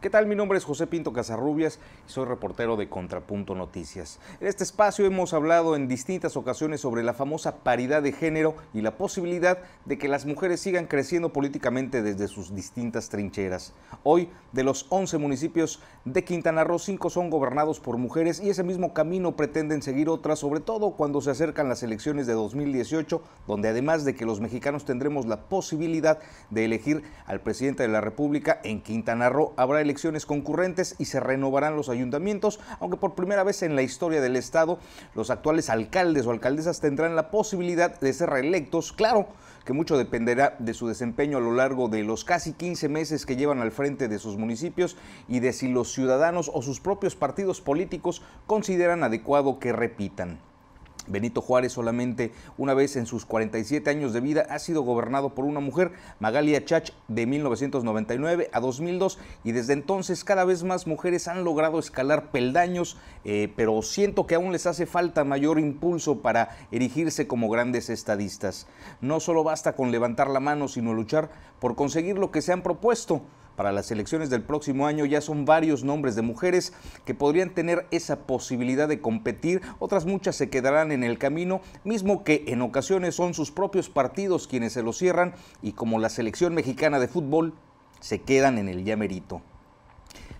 ¿Qué tal? Mi nombre es José Pinto Casarrubias y soy reportero de Contrapunto Noticias. En este espacio hemos hablado en distintas ocasiones sobre la famosa paridad de género y la posibilidad de que las mujeres sigan creciendo políticamente desde sus distintas trincheras. Hoy, de los 11 municipios de Quintana Roo, 5 son gobernados por mujeres y ese mismo camino pretenden seguir otras, sobre todo cuando se acercan las elecciones de 2018, donde además de que los mexicanos tendremos la posibilidad de elegir al presidente de la República, en Quintana Roo habrá elecciones concurrentes y se renovarán los ayuntamientos, aunque por primera vez en la historia del Estado los actuales alcaldes o alcaldesas tendrán la posibilidad de ser reelectos, claro que mucho dependerá de su desempeño a lo largo de los casi 15 meses que llevan al frente de sus municipios y de si los ciudadanos o sus propios partidos políticos consideran adecuado que repitan. Benito Juárez solamente una vez en sus 47 años de vida ha sido gobernado por una mujer, Magalia Chach, de 1999 a 2002 y desde entonces cada vez más mujeres han logrado escalar peldaños, eh, pero siento que aún les hace falta mayor impulso para erigirse como grandes estadistas. No solo basta con levantar la mano, sino luchar por conseguir lo que se han propuesto. Para las elecciones del próximo año ya son varios nombres de mujeres que podrían tener esa posibilidad de competir, otras muchas se quedarán en el camino, mismo que en ocasiones son sus propios partidos quienes se lo cierran y como la selección mexicana de fútbol se quedan en el llamerito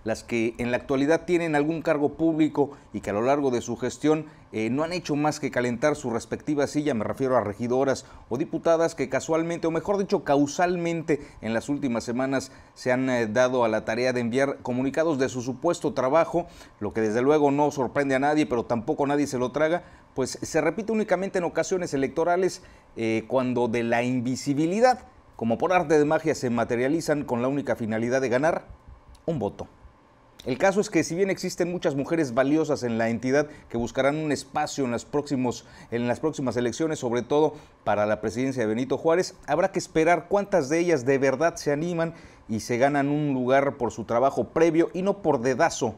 las que en la actualidad tienen algún cargo público y que a lo largo de su gestión eh, no han hecho más que calentar su respectiva silla, me refiero a regidoras o diputadas que casualmente, o mejor dicho, causalmente en las últimas semanas se han eh, dado a la tarea de enviar comunicados de su supuesto trabajo, lo que desde luego no sorprende a nadie, pero tampoco nadie se lo traga, pues se repite únicamente en ocasiones electorales eh, cuando de la invisibilidad, como por arte de magia, se materializan con la única finalidad de ganar un voto. El caso es que si bien existen muchas mujeres valiosas en la entidad que buscarán un espacio en las, próximos, en las próximas elecciones, sobre todo para la presidencia de Benito Juárez, habrá que esperar cuántas de ellas de verdad se animan y se ganan un lugar por su trabajo previo y no por dedazo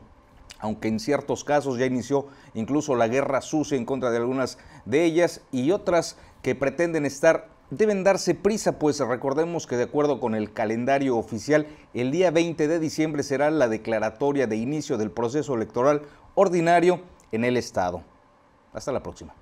aunque en ciertos casos ya inició incluso la guerra sucia en contra de algunas de ellas y otras que pretenden estar deben darse prisa, pues recordemos que de acuerdo con el calendario oficial, el día 20 de diciembre será la declaratoria de inicio del proceso electoral ordinario en el Estado. Hasta la próxima.